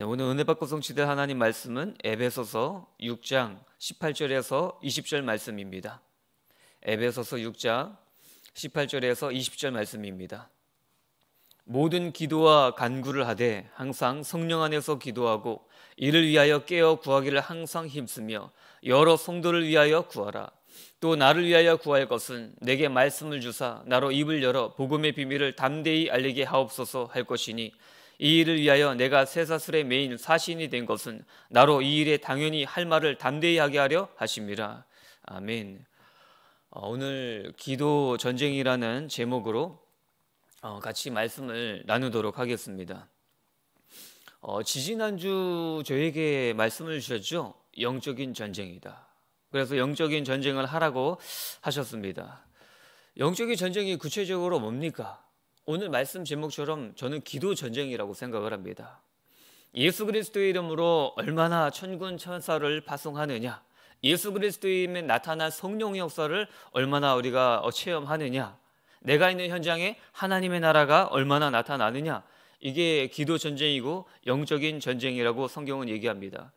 네, 오늘 은혜 받고 성취될 하나님 말씀은 에베소서 6장 18절에서 20절 말씀입니다. 에베소서 6장 18절에서 20절 말씀입니다. 모든 기도와 간구를 하되 항상 성령 안에서 기도하고 이를 위하여 깨어 구하기를 항상 힘쓰며 여러 성도를 위하여 구하라. 또 나를 위하여 구할 것은 내게 말씀을 주사 나로 입을 열어 복음의 비밀을 담대히 알리게 하옵소서 할 것이니 이 일을 위하여 내가 세사슬의 메인 사신이 된 것은 나로 이 일에 당연히 할 말을 담대히 하게 하려 하십이라 아멘. 어, 오늘 기도 전쟁이라는 제목으로 어, 같이 말씀을 나누도록 하겠습니다. 어, 지지난주 저에게 말씀을 주셨죠. 영적인 전쟁이다. 그래서 영적인 전쟁을 하라고 하셨습니다. 영적인 전쟁이 구체적으로 뭡니까? 오늘 말씀 제목처럼 저는 기도 전쟁이라고 생각을 합니다. 예수 그리스도의 이름으로 얼마나 천군 천사를 파송하느냐, 예수 그리스도의 이름에 나타난 성령 역사를 얼마나 우리가 체험하느냐, 내가 있는 현장에 하나님의 나라가 얼마나 나타나느냐, 이게 기도 전쟁이고 영적인 전쟁이라고 성경은 얘기합니다.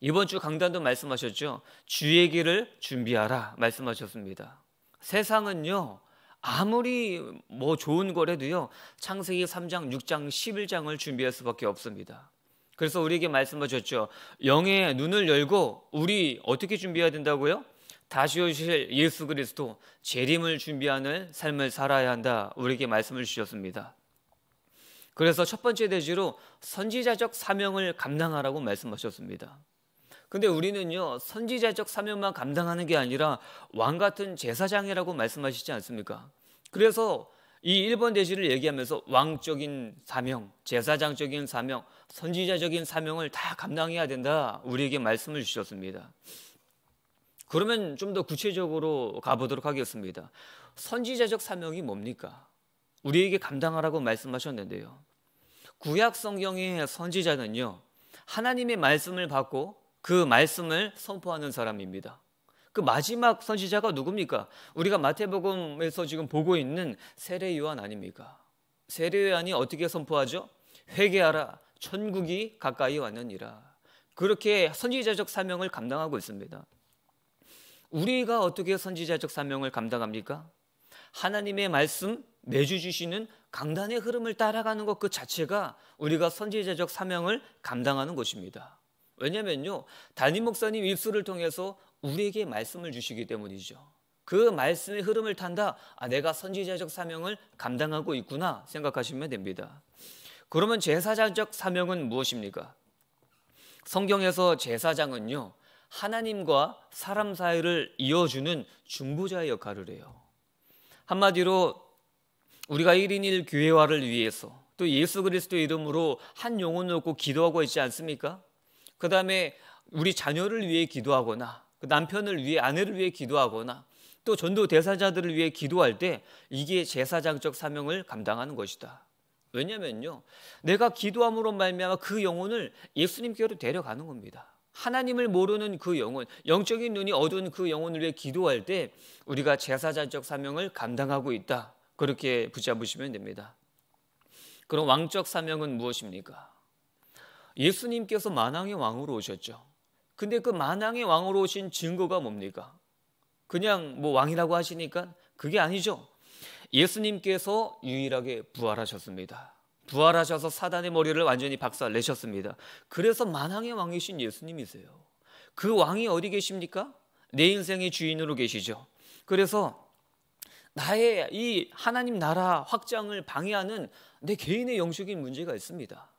이번 주 강단도 말씀하셨죠. 주의 길을 준비하라 말씀하셨습니다. 세상은요, 아무리 뭐 좋은 거래도요. 창세기 3장, 6장, 11장을 준비할 수밖에 없습니다. 그래서 우리에게 말씀하셨죠. 영의 눈을 열고 우리 어떻게 준비해야 된다고요? 다시 오실 예수 그리스도 재림을 준비하는 삶을 살아야 한다. 우리에게 말씀을 주셨습니다. 그래서 첫 번째 대지로 선지자적 사명을 감당하라고 말씀하셨습니다. 근데 우리는요, 선지자적 사명만 감당하는 게 아니라 왕 같은 제사장이라고 말씀하시지 않습니까? 그래서 이 1번 대지를 얘기하면서 왕적인 사명, 제사장적인 사명, 선지자적인 사명을 다 감당해야 된다. 우리에게 말씀을 주셨습니다. 그러면 좀 더 구체적으로 가보도록 하겠습니다. 선지자적 사명이 뭡니까? 우리에게 감당하라고 말씀하셨는데요. 구약 성경의 선지자는요, 하나님의 말씀을 받고 그 말씀을 선포하는 사람입니다. 그 마지막 선지자가 누굽니까? 우리가 마태복음에서 지금 보고 있는 세례 요한 아닙니까? 세례 요한이 어떻게 선포하죠? 회개하라 천국이 가까이 왔느니라. 그렇게 선지자적 사명을 감당하고 있습니다. 우리가 어떻게 선지자적 사명을 감당합니까? 하나님의 말씀 내주 주시는 강단의 흐름을 따라가는 것 그 자체가 우리가 선지자적 사명을 감당하는 것입니다. 왜냐면요. 담임 목사님 입술을 통해서 우리에게 말씀을 주시기 때문이죠. 그 말씀의 흐름을 탄다. 아, 내가 선지자적 사명을 감당하고 있구나 생각하시면 됩니다. 그러면 제사장적 사명은 무엇입니까? 성경에서 제사장은요. 하나님과 사람 사이를 이어주는 중보자의 역할을 해요. 한마디로 우리가 1인 1 교회화를 위해서 또 예수 그리스도 이름으로 한 영혼을 놓고 기도하고 있지 않습니까? 그 다음에 우리 자녀를 위해 기도하거나 그 남편을 위해 아내를 위해 기도하거나 또 전도 대사자들을 위해 기도할 때 이게 제사장적 사명을 감당하는 것이다. 왜냐면요. 내가 기도함으로 말미암아 그 영혼을 예수님께로 데려가는 겁니다. 하나님을 모르는 그 영혼, 영적인 눈이 어두운 그 영혼을 위해 기도할 때 우리가 제사장적 사명을 감당하고 있다. 그렇게 붙잡으시면 됩니다. 그럼 왕적 사명은 무엇입니까? 예수님께서 만왕의 왕으로 오셨죠. 근데 그 만왕의 왕으로 오신 증거가 뭡니까? 그냥 뭐 왕이라고 하시니까 그게 아니죠. 예수님께서 유일하게 부활하셨습니다. 부활하셔서 사단의 머리를 완전히 박살내셨습니다. 그래서 만왕의 왕이신 예수님이세요. 그 왕이 어디 계십니까? 내 인생의 주인으로 계시죠. 그래서 나의 이 하나님 나라 확장을 방해하는 내 개인의 영적인 문제가 있습니다.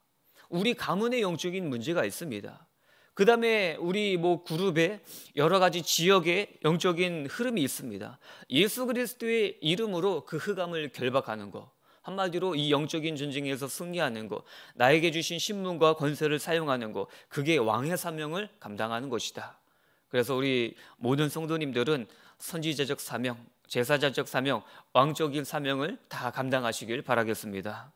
우리 가문의 영적인 문제가 있습니다. 그 다음에 우리 뭐그룹의 여러 가지 지역의 영적인 흐름이 있습니다. 예수 그리스도의 이름으로 그 흑암을 결박하는 것. 한마디로 이 영적인 전쟁에서 승리하는 것, 나에게 주신 신문과 권세를 사용하는 것, 그게 왕의 사명을 감당하는 것이다. 그래서 우리 모든 성도님들은 선지자적 사명, 제사자적 사명, 왕적인 사명을 다 감당하시길 바라겠습니다.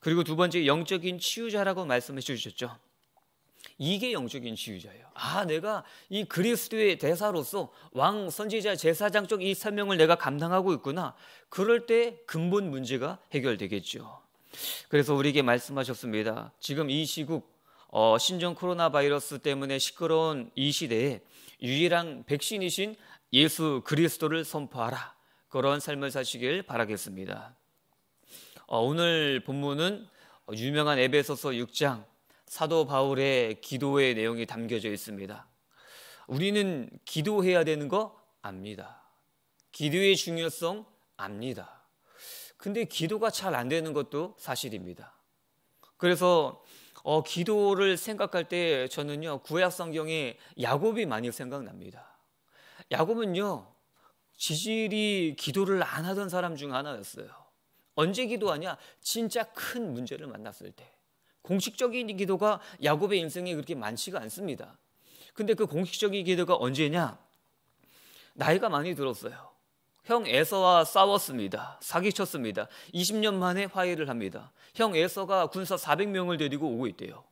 그리고 두 번째 영적인 치유자라고 말씀해 주셨죠. 이게 영적인 치유자예요. 아, 내가 이 그리스도의 대사로서 왕, 선지자, 제사장 쪽이 사명을 내가 감당하고 있구나. 그럴 때 근본 문제가 해결되겠죠. 그래서 우리에게 말씀하셨습니다. 지금 이 시국 어, 신종 코로나 바이러스 때문에 시끄러운 이 시대에 유일한 백신이신 예수 그리스도를 선포하라. 그런 삶을 사시길 바라겠습니다. 어, 오늘 본문은 유명한 에베소서 6장 사도 바울의 기도의 내용이 담겨져 있습니다. 우리는 기도해야 되는 거 압니다. 기도의 중요성 압니다. 근데 기도가 잘 안 되는 것도 사실입니다. 그래서 어, 기도를 생각할 때 저는요 구약 성경에 야곱이 많이 생각납니다. 야곱은요 지질이 기도를 안 하던 사람 중 하나였어요. 언제 기도하냐? 진짜 큰 문제를 만났을 때. 공식적인 기도가 야곱의 인생에 그렇게 많지가 않습니다. 근데 그 공식적인 기도가 언제냐? 나이가 많이 들었어요. 형 에서와 싸웠습니다. 사기쳤습니다. 20년 만에 화해를 합니다. 형 에서가 군사 400명을 데리고 오고 있대요.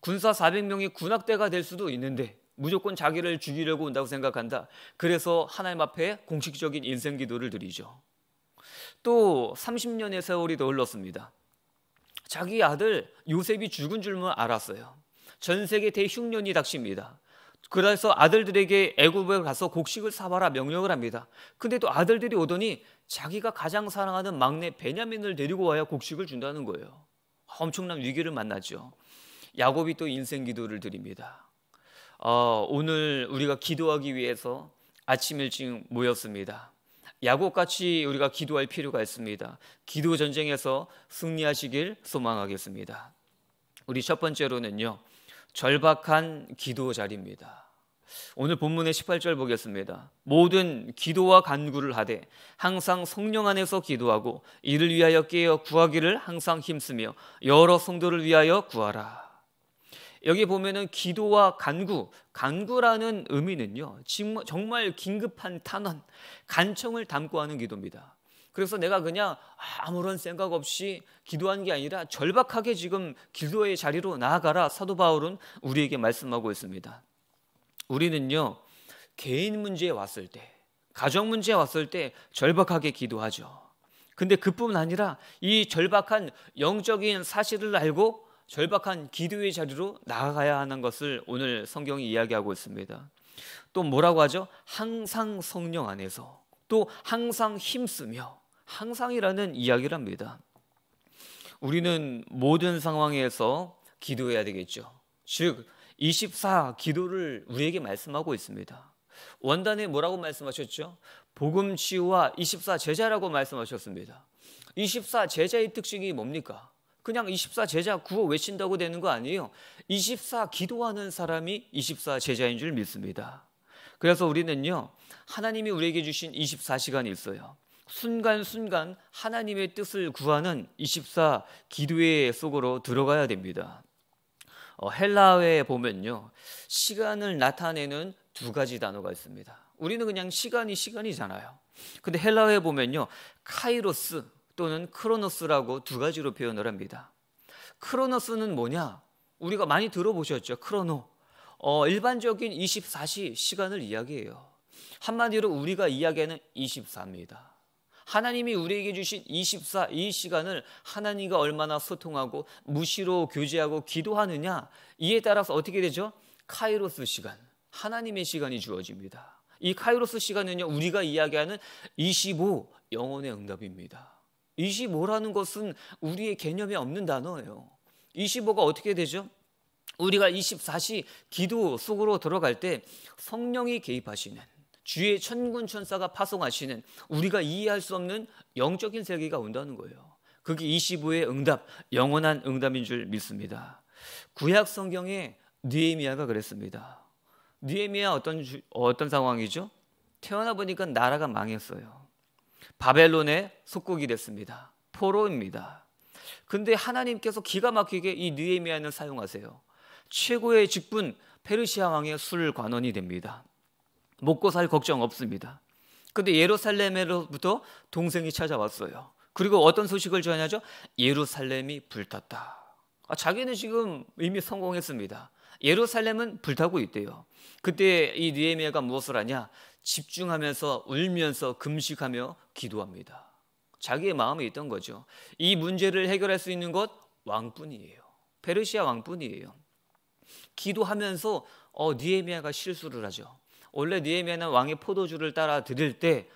군사 400명이 군악대가 될 수도 있는데 무조건 자기를 죽이려고 온다고 생각한다. 그래서 하나님 앞에 공식적인 인생 기도를 드리죠. 또 30년의 세월이 더 흘렀습니다. 자기 아들 요셉이 죽은 줄만 알았어요. 전 세계 대흉년이 닥칩니다. 그래서 아들들에게 애굽에 가서 곡식을 사와라 명령을 합니다. 근데 또 아들들이 오더니 자기가 가장 사랑하는 막내 베냐민을 데리고 와야 곡식을 준다는 거예요. 엄청난 위기를 만나죠. 야곱이 또 인생 기도를 드립니다. 어, 오늘 우리가 기도하기 위해서 아침 일찍 모였습니다. 야곱같이 우리가 기도할 필요가 있습니다. 기도 전쟁에서 승리하시길 소망하겠습니다. 우리 첫 번째로는요. 절박한 기도 자리입니다. 오늘 본문의 18절 보겠습니다. 모든 기도와 간구를 하되 항상 성령 안에서 기도하고 이를 위하여 깨어 구하기를 항상 힘쓰며 여러 성도를 위하여 구하라. 여기 보면은 기도와 간구, 간구라는 의미는요. 정말 긴급한 탄원, 간청을 담고 하는 기도입니다. 그래서 내가 그냥 아무런 생각 없이 기도한 게 아니라 절박하게 지금 기도의 자리로 나아가라 사도 바울은 우리에게 말씀하고 있습니다. 우리는요. 개인 문제에 왔을 때, 가정 문제에 왔을 때 절박하게 기도하죠. 근데 그뿐 아니라 이 절박한 영적인 사실을 알고 절박한 기도의 자리로 나아가야 하는 것을 오늘 성경이 이야기하고 있습니다. 또 뭐라고 하죠? 항상 성령 안에서 또 항상 힘쓰며 항상이라는 이야기를 합니다. 우리는 모든 상황에서 기도해야 되겠죠. 즉, 24 기도를 우리에게 말씀하고 있습니다. 원단에 뭐라고 말씀하셨죠? 복음치유와 24 제자라고 말씀하셨습니다. 24 제자의 특징이 뭡니까? 그냥 24 제자 구호 외친다고 되는 거 아니에요. 24 기도하는 사람이 24 제자인 줄 믿습니다. 그래서 우리는요, 하나님이 우리에게 주신 24시간이 있어요. 순간순간 하나님의 뜻을 구하는 24 기도의 속으로 들어가야 됩니다. 어, 헬라어에 보면요, 시간을 나타내는 두 가지 단어가 있습니다. 우리는 그냥 시간이 시간이잖아요. 근데 헬라어에 보면요, 카이로스, 또는 크로노스라고 두 가지로 표현을 합니다. 크로노스는 뭐냐? 우리가 많이 들어보셨죠? 크로노. 어, 일반적인 24시 시간을 이야기해요. 한마디로 우리가 이야기하는 24입니다. 하나님이 우리에게 주신 24, 이 시간을 하나님과 얼마나 소통하고 무시로 교제하고 기도하느냐, 이에 따라서 어떻게 되죠? 카이로스 시간, 하나님의 시간이 주어집니다. 이 카이로스 시간은요, 우리가 이야기하는 25, 영혼의 응답입니다. 25라는 것은 우리의 개념에 없는 단어예요. 25가 어떻게 되죠? 우리가 24시 기도 속으로 들어갈 때 성령이 개입하시는 주의 천군 천사가 파송하시는 우리가 이해할 수 없는 영적인 세계가 온다는 거예요. 그게 25의 응답, 영원한 응답인 줄 믿습니다. 구약 성경에 느헤미야가 그랬습니다. 느헤미야 어떤 어떤 상황이죠? 태어나 보니까 나라가 망했어요. 바벨론의 속국이 됐습니다. 포로입니다. 근데 하나님께서 기가 막히게 이 느헤미야는 사용하세요. 최고의 직분 페르시아 왕의 술관원이 됩니다. 먹고 살 걱정 없습니다. 근데 예루살렘으로부터 동생이 찾아왔어요. 그리고 어떤 소식을 전하죠? 예루살렘이 불탔다. 아, 자기는 지금 이미 성공했습니다. 예루살렘은 불타고 있대요. 그때 이 느헤미야가 무엇을 하냐? 집중하면서 울면서 금식하며 기도합니다. 자기의 마음에 있던 거죠. 이 문제를 해결할 수 있는 것 왕뿐이에요. 페르시아 왕뿐이에요. 기도하면서 어 느헤미야가 실수를 하죠. 원래 느헤미야는 왕의 포도주를 따라 드릴 때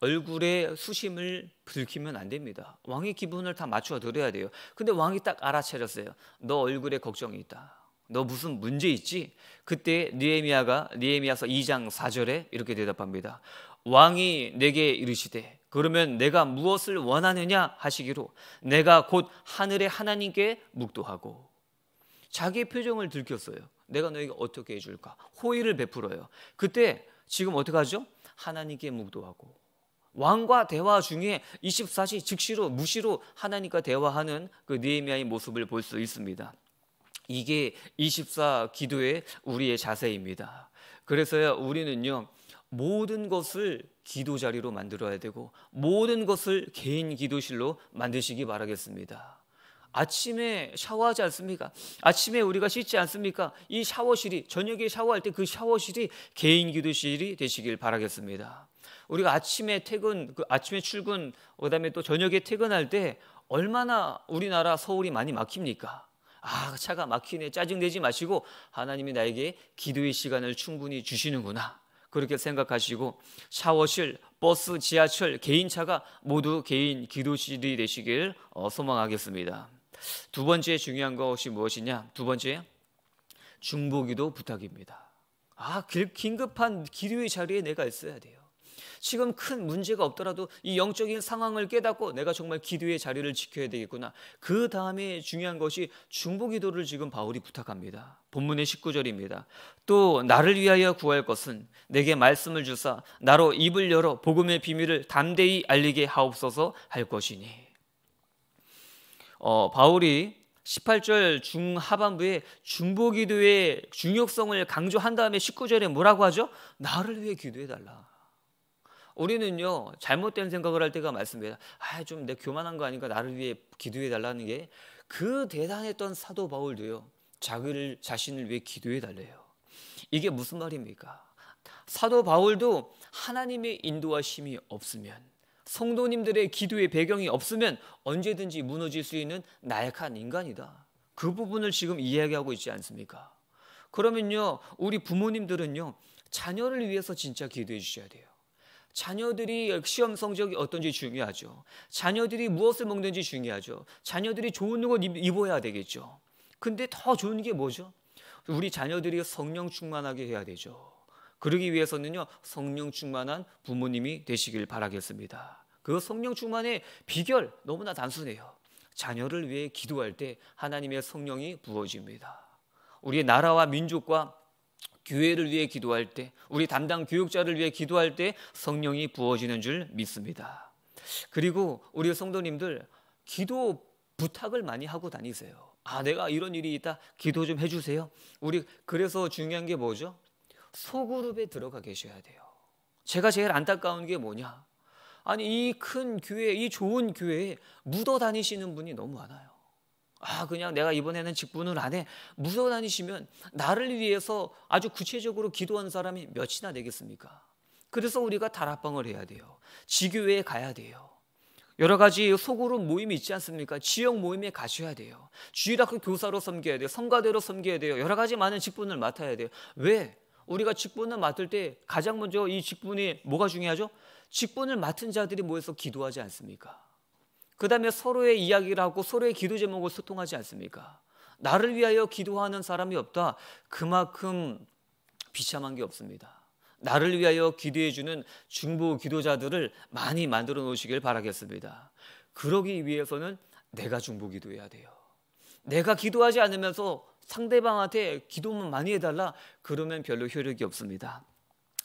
얼굴에 수심을 들키면 안 됩니다. 왕의 기분을 다 맞춰 드려야 돼요. 근데 왕이 딱 알아차렸어요. 너 얼굴에 걱정이 있다. 너 무슨 문제 있지? 그때 느헤미야가 느헤미야서 2장 4절에 이렇게 대답합니다. 왕이 내게 이르시되 그러면 내가 무엇을 원하느냐 하시기로 내가 곧 하늘의 하나님께 묵도하고 자기의 표정을 들켰어요. 내가 너에게 어떻게 해줄까? 호의를 베풀어요. 그때 지금 어떻게 하죠? 하나님께 묵도하고 왕과 대화 중에 24시 즉시로 무시로 하나님과 대화하는 그 느헤미야의 모습을 볼 수 있습니다. 이게 24 기도의 우리의 자세입니다. 그래서요, 우리는요, 모든 것을 기도 자리로 만들어야 되고, 모든 것을 개인 기도실로 만드시기 바라겠습니다. 아침에 샤워하지 않습니까? 아침에 우리가 씻지 않습니까? 이 샤워실이 저녁에 샤워할 때 그 샤워실이 개인 기도실이 되시길 바라겠습니다. 우리가 아침에 퇴근, 그 아침에 출근, 그다음에 또 저녁에 퇴근할 때 얼마나 우리나라 서울이 많이 막힙니까? 아, 차가 막히네. 짜증내지 마시고 하나님이 나에게 기도의 시간을 충분히 주시는구나. 그렇게 생각하시고 샤워실, 버스, 지하철, 개인차가 모두 개인 기도실이 되시길 어, 소망하겠습니다. 두 번째 중요한 것이 무엇이냐? 두 번째 중보기도 부탁입니다. 아, 긴급한 기도의 자리에 내가 있어야 돼요. 지금 큰 문제가 없더라도 이 영적인 상황을 깨닫고 내가 정말 기도의 자리를 지켜야 되겠구나. 그 다음에 중요한 것이 중보 기도를 지금 바울이 부탁합니다. 본문의 19절입니다. 또 나를 위하여 구할 것은 내게 말씀을 주사 나로 입을 열어 복음의 비밀을 담대히 알리게 하옵소서 할 것이니. 어, 바울이 18절 중하반부에 중보 기도의 중요성을 강조한 다음에 19절에 뭐라고 하죠? 나를 위해 기도해 달라. 우리는요 잘못된 생각을 할 때가 많습니다. 아좀 내 교만한 거 아닌가 나를 위해 기도해 달라는 게 그 대단했던 사도 바울도요 자기를 자신을 위해 기도해 달래요. 이게 무슨 말입니까? 사도 바울도 하나님의 인도하심이 없으면 성도님들의 기도의 배경이 없으면 언제든지 무너질 수 있는 나약한 인간이다. 그 부분을 지금 이야기하고 있지 않습니까? 그러면요 우리 부모님들은요 자녀를 위해서 진짜 기도해 주셔야 돼요. 자녀들이 시험 성적이 어떤지 중요하죠. 자녀들이 무엇을 먹는지 중요하죠. 자녀들이 좋은 옷 입어야 되겠죠. 근데 더 좋은 게 뭐죠? 우리 자녀들이 성령 충만하게 해야 되죠. 그러기 위해서는요, 성령 충만한 부모님이 되시길 바라겠습니다. 그 성령 충만의 비결 너무나 단순해요. 자녀를 위해 기도할 때 하나님의 성령이 부어집니다. 우리의 나라와 민족과 교회를 위해 기도할 때, 우리 담당 교육자를 위해 기도할 때 성령이 부어지는 줄 믿습니다. 그리고 우리 성도님들 기도 부탁을 많이 하고 다니세요. 아, 내가 이런 일이 있다. 기도 좀 해주세요. 우리 그래서 중요한 게 뭐죠? 소그룹에 들어가 계셔야 돼요. 제가 제일 안타까운 게 뭐냐? 아니, 이 큰 교회, 이 좋은 교회에 묻어 다니시는 분이 너무 많아요. 아, 그냥 내가 이번에는 직분을 안 해. 무서 워 다니시면 나를 위해서 아주 구체적으로 기도하는 사람이 몇이나 되겠습니까? 그래서 우리가 다락방을 해야 돼요. 지교회에 가야 돼요. 여러 가지 속으로 모임이 있지 않습니까? 지역 모임에 가셔야 돼요. 주일학교 교사로 섬겨야 돼요. 성가대로 섬겨야 돼요. 여러 가지 많은 직분을 맡아야 돼요. 왜? 우리가 직분을 맡을 때 가장 먼저 이 직분이 뭐가 중요하죠? 직분을 맡은 자들이 모여서 기도하지 않습니까? 그 다음에 서로의 이야기를 하고 서로의 기도 제목을 소통하지 않습니까? 나를 위하여 기도하는 사람이 없다. 그만큼 비참한 게 없습니다. 나를 위하여 기도해주는 중보 기도자들을 많이 만들어 놓으시길 바라겠습니다. 그러기 위해서는 내가 중보 기도해야 돼요. 내가 기도하지 않으면서 상대방한테 기도만 많이 해달라 그러면 별로 효력이 없습니다.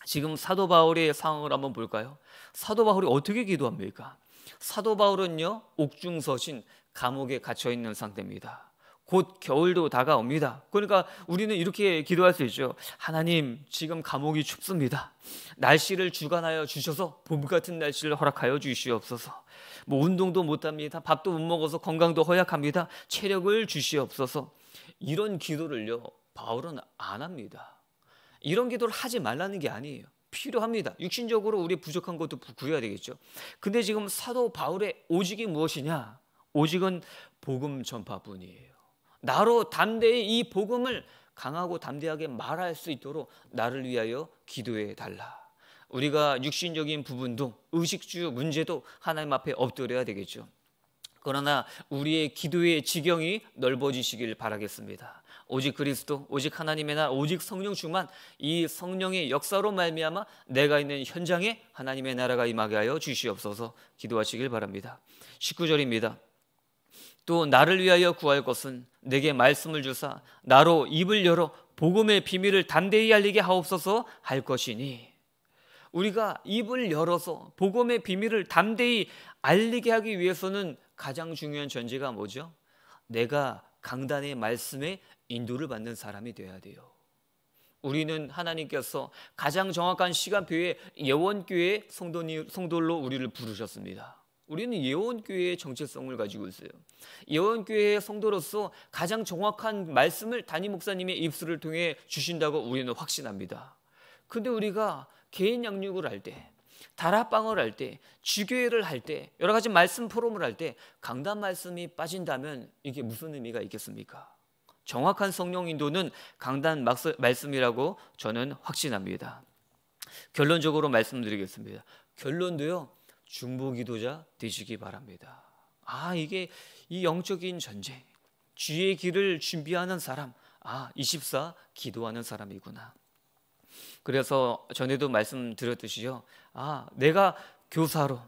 지금 사도 바울의 상황을 한번 볼까요? 사도 바울이 어떻게 기도합니까? 사도 바울은요, 옥중서신 감옥에 갇혀 있는 상태입니다. 곧 겨울도 다가옵니다. 그러니까 우리는 이렇게 기도할 수 있죠. 하나님, 지금 감옥이 춥습니다. 날씨를 주관하여 주셔서 봄 같은 날씨를 허락하여 주시옵소서. 뭐 운동도 못 합니다. 밥도 못 먹어서 건강도 허약합니다. 체력을 주시옵소서. 이런 기도를요. 바울은 안 합니다. 이런 기도를 하지 말라는 게 아니에요. 필요합니다. 육신적으로 우리 부족한 것도 구해야 되겠죠. 근데 지금 사도 바울의 오직이 무엇이냐? 오직은 복음 전파뿐이에요. 나로 담대히 이 복음을 강하고 담대하게 말할 수 있도록 나를 위하여 기도해 달라. 우리가 육신적인 부분도 의식주 문제도 하나님 앞에 엎드려야 되겠죠. 그러나 우리의 기도의 지경이 넓어지시길 바라겠습니다. 오직 그리스도, 오직 하나님의 나, 오직 성령 충만 이 성령의 역사로 말미암아 내가 있는 현장에 하나님의 나라가 임하게 하여 주시옵소서 기도하시길 바랍니다. 19절입니다. 또 나를 위하여 구할 것은 내게 말씀을 주사 나로 입을 열어 복음의 비밀을 담대히 알리게 하옵소서 할 것이니 우리가 입을 열어서 복음의 비밀을 담대히 알리게 하기 위해서는 가장 중요한 전제가 뭐죠? 내가 강단의 말씀에 인도를 받는 사람이 되어야 돼요. 우리는 하나님께서 가장 정확한 시간표에 예원교회 성도로 우리를 부르셨습니다. 우리는 예원교회의 정체성을 가지고 있어요. 예원교회의 성도로서 가장 정확한 말씀을 담임 목사님의 입술을 통해 주신다고 우리는 확신합니다. 근데 우리가 개인 양육을 할 때, 다락방을 할 때, 주교회를 할 때, 여러 가지 말씀 포럼을 할 때 강단 말씀이 빠진다면 이게 무슨 의미가 있겠습니까? 정확한 성령 인도는 강단 말씀이라고 저는 확신합니다. 결론적으로 말씀드리겠습니다. 결론도요. 중보 기도자 되시기 바랍니다. 아, 이게 이 영적인 전쟁. 주의 길을 준비하는 사람. 아, 24 기도하는 사람이구나. 그래서 전에도 말씀드렸듯이요. 아, 내가 교사로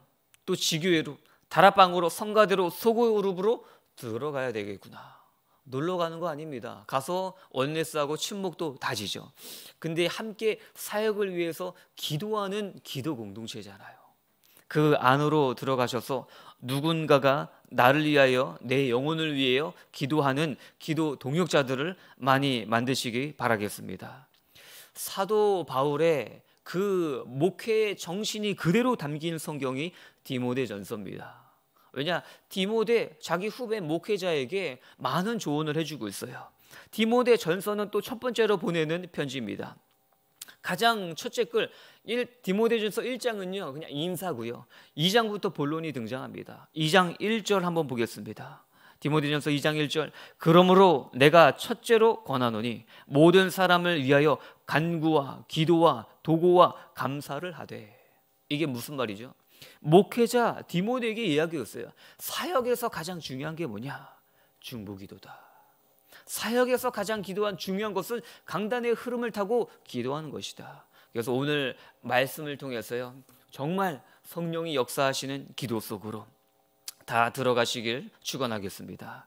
또 지교회로 다락방으로 성가대로 소그룹으로 들어가야 되겠구나. 놀러 가는 거 아닙니다. 가서 원레스하고 친목도 다지죠. 근데 함께 사역을 위해서 기도하는 기도 공동체잖아요. 그 안으로 들어가셔서 누군가가 나를 위하여 내 영혼을 위하여 기도하는 기도 동역자들을 많이 만드시기 바라겠습니다. 사도 바울의 그 목회의 정신이 그대로 담긴 성경이 디모데전서입니다. 왜냐 디모데 자기 후배 목회자에게 많은 조언을 해주고 있어요. 디모데 전서는 또 첫 번째로 보내는 편지입니다. 가장 첫째 글 1, 디모데전서 1장은요 그냥 인사고요. 2장부터 본론이 등장합니다. 2장 1절 한번 보겠습니다. 디모디전서 2장 1절 그러므로 내가 첫째로 권하노니 모든 사람을 위하여 간구와 기도와 도구와 감사를 하되 이게 무슨 말이죠? 목회자 디모데에게 이야기였어요. 사역에서 가장 중요한 게 뭐냐? 중보기도다. 사역에서 가장 기도한 중요한 것은 강단의 흐름을 타고 기도하는 것이다. 그래서 오늘 말씀을 통해서요. 정말 성령이 역사하시는 기도 속으로 다 들어가시길 축원하겠습니다.